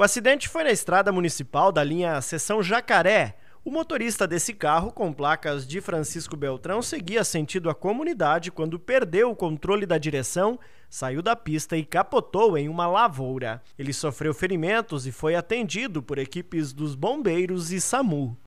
O acidente foi na estrada municipal da linha Seção Jacaré. O motorista desse carro, com placas de Francisco Beltrão, seguia sentido à comunidade quando perdeu o controle da direção, saiu da pista e capotou em uma lavoura. Ele sofreu ferimentos e foi atendido por equipes dos bombeiros e SAMU.